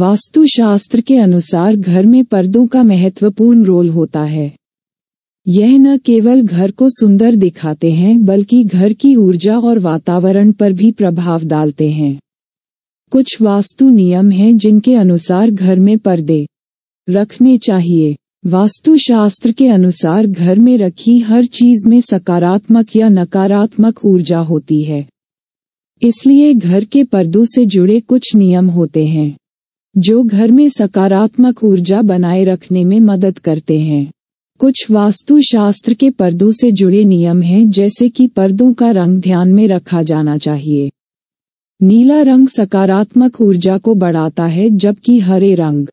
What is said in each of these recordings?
वास्तुशास्त्र के अनुसार घर में पर्दों का महत्वपूर्ण रोल होता है यह न केवल घर को सुंदर दिखाते हैं बल्कि घर की ऊर्जा और वातावरण पर भी प्रभाव डालते हैं कुछ वास्तु नियम हैं जिनके अनुसार घर में पर्दे रखने चाहिए वास्तुशास्त्र के अनुसार घर में रखी हर चीज में सकारात्मक या नकारात्मक ऊर्जा होती है इसलिए घर के पर्दों से जुड़े कुछ नियम होते हैं जो घर में सकारात्मक ऊर्जा बनाए रखने में मदद करते हैं कुछ वास्तु शास्त्र के पर्दों से जुड़े नियम हैं जैसे कि पर्दों का रंग ध्यान में रखा जाना चाहिए नीला रंग सकारात्मक ऊर्जा को बढ़ाता है जबकि हरे रंग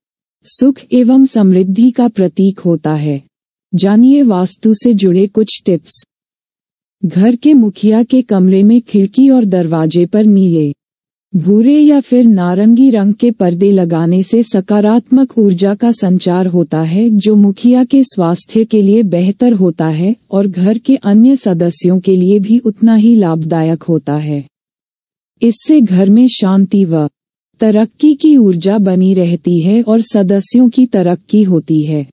सुख एवं समृद्धि का प्रतीक होता है जानिए वास्तु से जुड़े कुछ टिप्स घर के मुखिया के कमरे में खिड़की और दरवाजे पर नीले भूरे या फिर नारंगी रंग के पर्दे लगाने से सकारात्मक ऊर्जा का संचार होता है जो मुखिया के स्वास्थ्य के लिए बेहतर होता है और घर के अन्य सदस्यों के लिए भी उतना ही लाभदायक होता है इससे घर में शांति व तरक्की की ऊर्जा बनी रहती है और सदस्यों की तरक्की होती है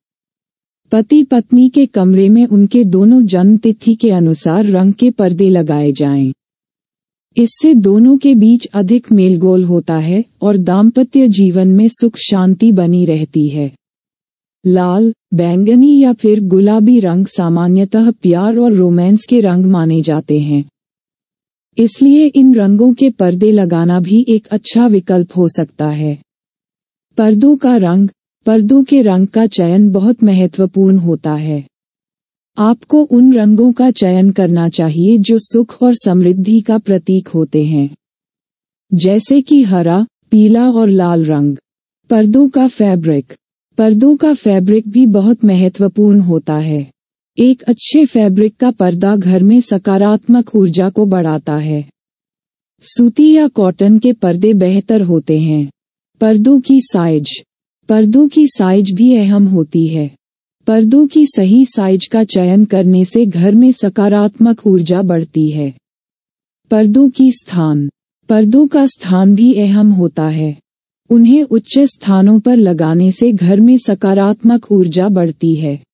पति पत्नी के कमरे में उनके दोनों जन्मतिथि के अनुसार रंग के पर्दे लगाए जाएं। इससे दोनों के बीच अधिक मेलगोल होता है और दाम्पत्य जीवन में सुख शांति बनी रहती है लाल बैंगनी या फिर गुलाबी रंग सामान्यतः प्यार और रोमांस के रंग माने जाते हैं इसलिए इन रंगों के पर्दे लगाना भी एक अच्छा विकल्प हो सकता है पर्दों का रंग पर्दों के रंग का चयन बहुत महत्वपूर्ण होता है आपको उन रंगों का चयन करना चाहिए जो सुख और समृद्धि का प्रतीक होते हैं जैसे कि हरा पीला और लाल रंग पर्दों का फैब्रिक पर्दों का फैब्रिक भी बहुत महत्वपूर्ण होता है एक अच्छे फैब्रिक का पर्दा घर में सकारात्मक ऊर्जा को बढ़ाता है सूती या कॉटन के पर्दे बेहतर होते हैं पर्दों की साइज पर्दों की साइज भी अहम होती है पर्दों की सही साइज का चयन करने से घर में सकारात्मक ऊर्जा बढ़ती है पर्दों की स्थान पर्दों का स्थान भी अहम होता है उन्हें उच्च स्थानों पर लगाने से घर में सकारात्मक ऊर्जा बढ़ती है